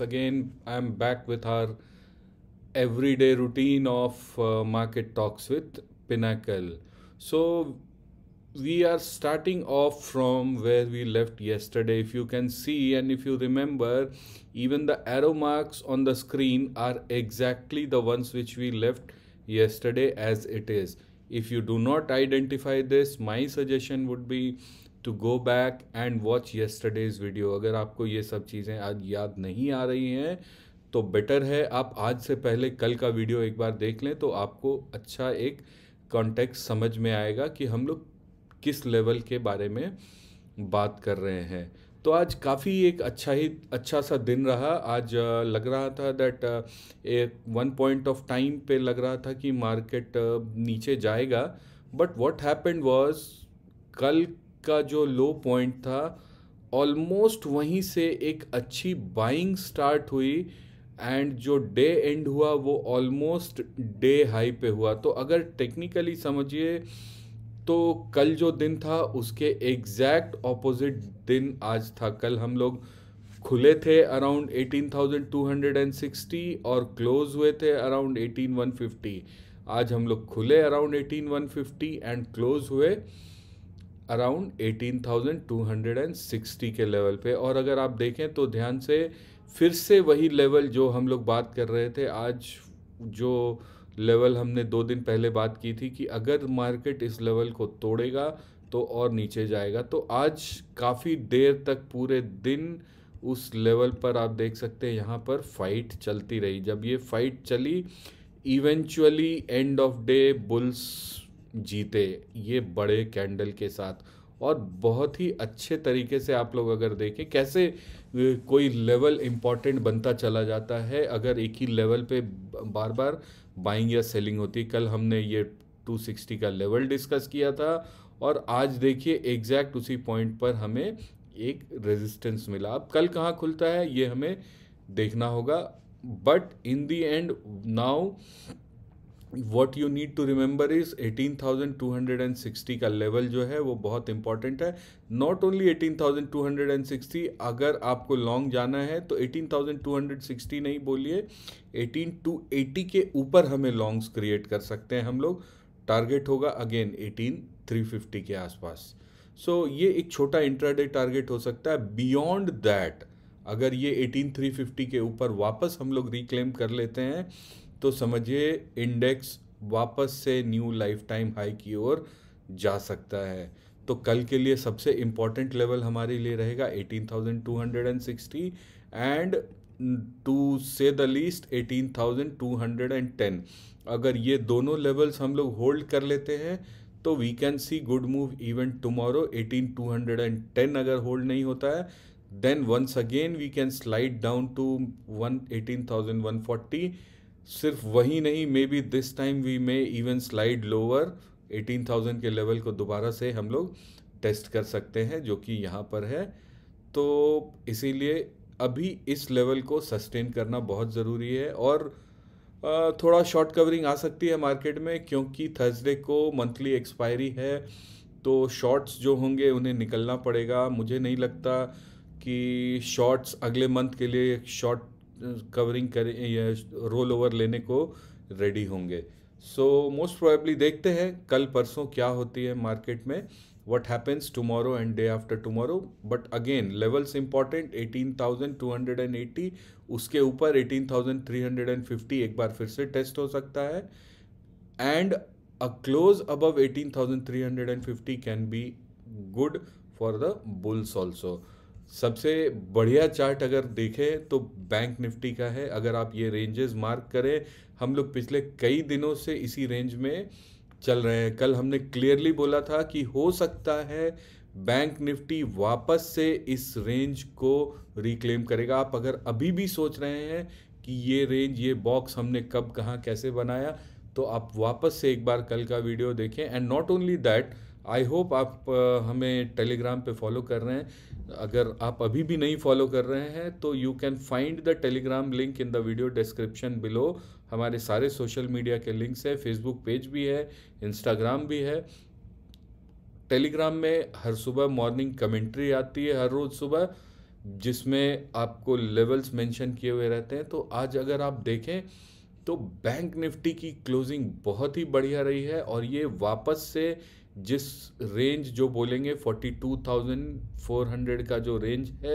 again i'm back with our everyday routine of uh, market talks with pinnacle so we are starting off from where we left yesterday if you can see and if you remember even the arrow marks on the screen are exactly the ones which we left yesterday as it is if you do not identify this my suggestion would be to go back and watch yesterday's video अगर आपको ये सब चीज़ें आज याद नहीं आ रही हैं तो बेटर है आप आज से पहले कल का वीडियो एक बार देख लें तो आपको अच्छा एक कॉन्टेक्स्ट समझ में आएगा कि हम लोग किस लेवल के बारे में बात कर रहे हैं तो आज काफ़ी एक अच्छा ही अच्छा सा दिन रहा आज लग रहा था दैट एक वन पॉइंट ऑफ टाइम पे लग रहा था कि मार्केट नीचे जाएगा बट वॉट हैपेंड वॉज़ कल का जो लो पॉइंट था ऑलमोस्ट वहीं से एक अच्छी बाइंग स्टार्ट हुई एंड जो डे एंड हुआ वो ऑलमोस्ट डे हाई पे हुआ तो अगर टेक्निकली समझिए तो कल जो दिन था उसके एग्जैक्ट ऑपोजिट दिन आज था कल हम लोग खुले थे अराउंड 18,260 और क्लोज हुए थे अराउंड 18,150 आज हम लोग खुले अराउंड 18,150 एंड क्लोज हुए अराउंड 18,260 के लेवल पे और अगर आप देखें तो ध्यान से फिर से वही लेवल जो हम लोग बात कर रहे थे आज जो लेवल हमने दो दिन पहले बात की थी कि अगर मार्केट इस लेवल को तोड़ेगा तो और नीचे जाएगा तो आज काफ़ी देर तक पूरे दिन उस लेवल पर आप देख सकते हैं यहाँ पर फाइट चलती रही जब ये फाइट चली eventually end of day bulls जीते ये बड़े कैंडल के साथ और बहुत ही अच्छे तरीके से आप लोग अगर देखें कैसे कोई लेवल इम्पॉर्टेंट बनता चला जाता है अगर एक ही लेवल पे बार बार बाइंग या सेलिंग होती कल हमने ये 260 का लेवल डिस्कस किया था और आज देखिए एग्जैक्ट उसी पॉइंट पर हमें एक रेजिस्टेंस मिला अब कल कहाँ खुलता है ये हमें देखना होगा but in the end now what you need to remember is eighteen thousand two hundred and sixty का लेवल जो है वो बहुत इंपॉर्टेंट है not only eighteen thousand two hundred and sixty अगर आपको लॉन्ग जाना है तो eighteen thousand two hundred sixty नहीं बोलिए एटीन टू एटी के ऊपर हमें लॉन्ग्स क्रिएट कर सकते हैं हम लोग टारगेट होगा अगेन एटीन थ्री फिफ्टी के आसपास सो so, ये एक छोटा इंट्राडे टारगेट हो सकता है बियॉन्ड दैट अगर ये एटीन थ्री फिफ्टी के ऊपर वापस हम लोग रिक्लेम कर लेते हैं तो समझिए इंडेक्स वापस से न्यू लाइफ टाइम हाई की ओर जा सकता है तो कल के लिए सबसे इम्पॉर्टेंट लेवल हमारे लिए रहेगा 18,260 and to say the least 18,210 अगर ये दोनों लेवल्स हम लोग होल्ड कर लेते हैं तो we can see good move even tomorrow 18,210 अगर होल्ड नहीं होता है then once again we can slide down to one eighteen thousand one forty सिर्फ वही नहीं maybe this time we may even slide lower 18,000 के लेवल को दोबारा से हम लोग टेस्ट कर सकते हैं जो कि यहाँ पर है तो इसीलिए अभी इस लेवल को सस्टेन करना बहुत ज़रूरी है और थोड़ा शॉर्ट कवरिंग आ सकती है मार्केट में क्योंकि थर्सडे को मंथली एक्सपायरी है तो शॉर्ट्स जो होंगे उन्हें निकलना पड़ेगा मुझे नहीं लगता कि शॉर्ट्स अगले मंथ के लिए शॉर्ट कवरिंग कर रोल ओवर लेने को रेडी होंगे सो मोस्ट प्रोबेबली देखते हैं कल परसों क्या होती है मार्केट में what happens tomorrow and day after tomorrow but again levels important eighteen thousand two hundred and eighty उसके ऊपर eighteen thousand three hundred and fifty एक बार फिर से टेस्ट हो सकता है and a close above eighteen thousand three hundred and fifty can be good for the bulls also सबसे बढ़िया चार्ट अगर देखें तो बैंक निफ्टी का है अगर आप ये रेंजेस मार्क करें हम लोग पिछले कई दिनों से इसी रेंज में चल रहे हैं कल हमने क्लियरली बोला था कि हो सकता है बैंक निफ्टी वापस से इस रेंज को रिक्लेम करेगा आप अगर अभी भी सोच रहे हैं कि ये रेंज ये बॉक्स हमने कब कहाँ कैसे बनाया तो आप वापस से एक बार कल का वीडियो देखें and not only that I hope आप uh, हमें टेलीग्राम पे फॉलो कर रहे हैं अगर आप अभी भी नहीं फॉलो कर रहे हैं तो you can find the Telegram link in the video description below हमारे सारे सोशल मीडिया के लिंक्स है फेसबुक पेज भी है इंस्टाग्राम भी है टेलीग्राम में हर सुबह मॉर्निंग कमेंट्री आती है हर रोज़ सुबह जिसमें आपको लेवल्स मेंशन किए हुए रहते हैं तो आज अगर आप देखें तो बैंक निफ्टी की क्लोजिंग बहुत ही बढ़िया रही है और ये वापस से जिस रेंज जो बोलेंगे 42,400 का जो रेंज है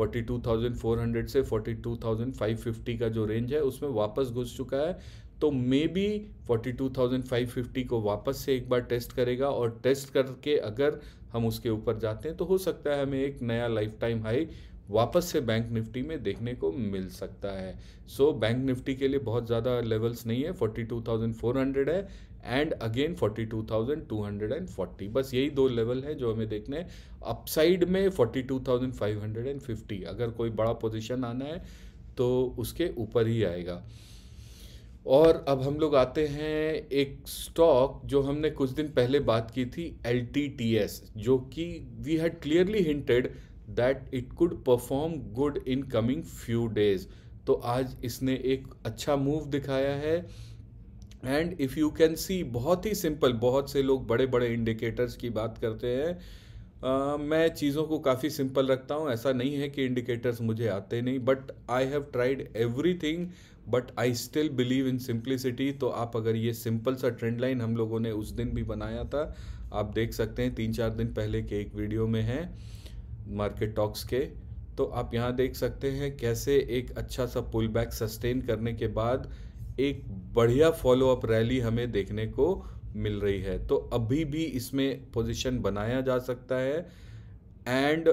42,400 से 42,550 का जो रेंज है उसमें वापस घुस चुका है तो मे बी 42,550 को वापस से एक बार टेस्ट करेगा और टेस्ट करके अगर हम उसके ऊपर जाते हैं तो हो सकता है हमें एक नया लाइफ टाइम हाई वापस से बैंक निफ्टी में देखने को मिल सकता है सो so, बैंक निफ्टी के लिए बहुत ज़्यादा लेवल्स नहीं है 42,400 है एंड अगेन 42,240 बस यही दो लेवल है जो हमें देखने हैं अपसाइड में 42,550 अगर कोई बड़ा पोजीशन आना है तो उसके ऊपर ही आएगा और अब हम लोग आते हैं एक स्टॉक जो हमने कुछ दिन पहले बात की थी एल जो कि we had clearly hinted that it could perform good in coming few days तो आज इसने एक अच्छा मूव दिखाया है and if you can see बहुत ही सिंपल बहुत से लोग बड़े बड़े इंडिकेटर्स की बात करते हैं Uh, मैं चीज़ों को काफ़ी सिंपल रखता हूँ ऐसा नहीं है कि इंडिकेटर्स मुझे आते नहीं but I have tried everything but I still believe in simplicity तो आप अगर ये सिंपल सा ट्रेंड लाइन हम लोगों ने उस दिन भी बनाया था आप देख सकते हैं तीन चार दिन पहले के एक वीडियो में है मार्केट टॉक्स के तो आप यहाँ देख सकते हैं कैसे एक अच्छा सा पुल बैक सस्टेन करने के बाद एक बढ़िया फॉलो अप रैली हमें देखने को मिल रही है तो अभी भी इसमें पोजीशन बनाया जा सकता है एंड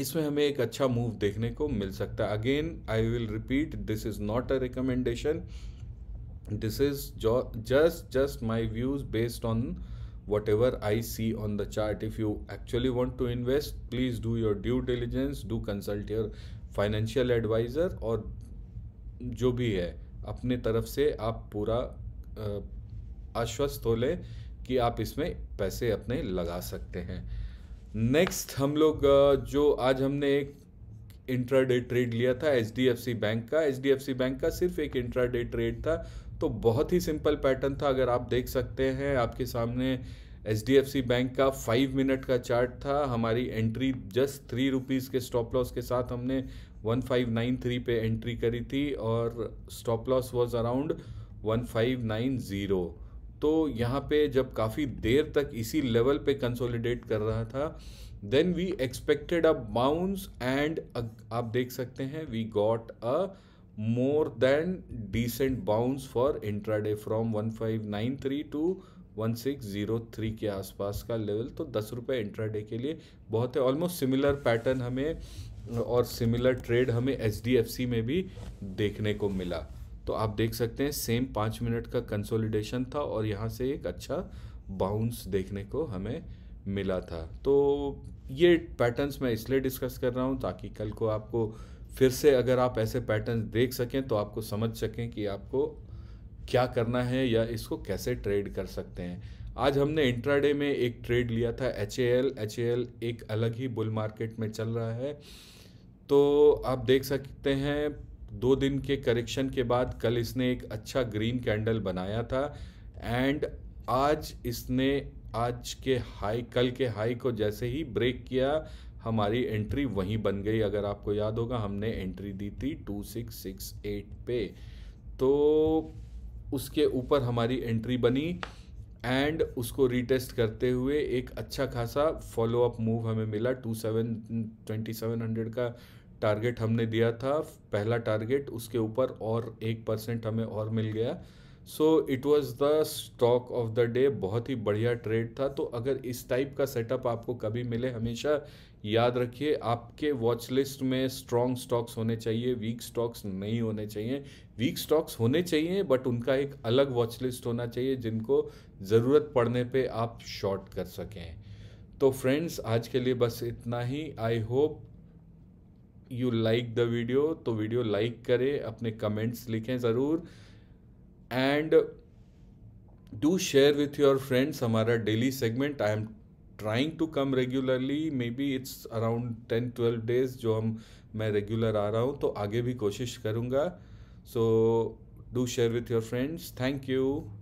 इसमें हमें एक अच्छा मूव देखने को मिल सकता है again I will repeat this is not a recommendation this is just just my views based on whatever I see on the chart. If you actually want to invest please do your due diligence, do consult your financial advisor और जो भी है अपने तरफ से आप पूरा आश्वस्त हो लें कि आप इसमें पैसे अपने लगा सकते हैं नेक्स्ट हम लोग जो आज हमने एक इंट्राडे ट्रेड लिया था एच बैंक का एच बैंक का सिर्फ एक इंट्राडे ट्रेड था तो बहुत ही सिंपल पैटर्न था अगर आप देख सकते हैं आपके सामने H D F C bank का फाइव मिनट का चार्ट था हमारी एंट्री जस्ट थ्री रुपीज़ के स्टॉप लॉस के साथ हमने वन फाइव नाइन थ्री पे एंट्री करी थी और stop loss was around one five nine zero तो यहाँ पे जब काफ़ी देर तक इसी लेवल पे कंसोलिडेट कर रहा था then we expected a bounce and आप देख सकते हैं we got a more than decent bounce for intraday from 1593 to 1603 के आसपास का लेवल तो दस रुपये इंट्राडे के लिए बहुत है ऑलमोस्ट सिमिलर पैटर्न हमें और सिमिलर ट्रेड हमें एच में भी देखने को मिला तो आप देख सकते हैं सेम पाँच मिनट का कंसोलिडेशन था और यहाँ से एक अच्छा बाउंस देखने को हमें मिला था तो ये पैटर्न्स मैं इसलिए डिस्कस कर रहा हूँ ताकि कल को आपको फिर से अगर आप ऐसे पैटर्न देख सकें तो आपको समझ सकें कि आपको क्या करना है या इसको कैसे ट्रेड कर सकते हैं आज हमने इंट्राडे में एक ट्रेड लिया था H A A L H L एक अलग ही बुल मार्केट में चल रहा है तो आप देख सकते हैं दो दिन के करेक्शन के बाद कल इसने एक अच्छा ग्रीन कैंडल बनाया था एंड आज इसने आज के हाई कल के हाई को जैसे ही ब्रेक किया हमारी एंट्री वहीं बन गई अगर आपको याद होगा हमने एंट्री दी थी टू सिक्स सिक्स एट पे तो उसके ऊपर हमारी एंट्री बनी एंड उसको रीटेस्ट करते हुए एक अच्छा खासा फॉलो अप मूव हमें मिला two seven twenty seven hundred का टारगेट हमने दिया था पहला टारगेट उसके ऊपर और एक परसेंट हमें और मिल गया so it was the stock of the day बहुत ही बढ़िया ट्रेड था तो अगर इस टाइप का सेटअप आपको कभी मिले हमेशा याद रखिए आपके वॉच लिस्ट में स्ट्रॉन्ग स्टॉक्स होने चाहिए वीक स्टॉक्स नहीं होने चाहिए वीक स्टॉक्स होने चाहिए बट उनका एक अलग वॉच लिस्ट होना चाहिए जिनको ज़रूरत पड़ने पे आप शॉर्ट कर सकें तो फ्रेंड्स आज के लिए बस इतना ही I hope you like the video तो वीडियो लाइक करें अपने कमेंट्स लिखें ज़रूर and do share with your friends हमारा daily segment I am trying to come regularly maybe it's around ten twelve days जो हम मैं रेगुलर आ रहा हूँ तो आगे भी कोशिश करूँगा so do share with your friends thank you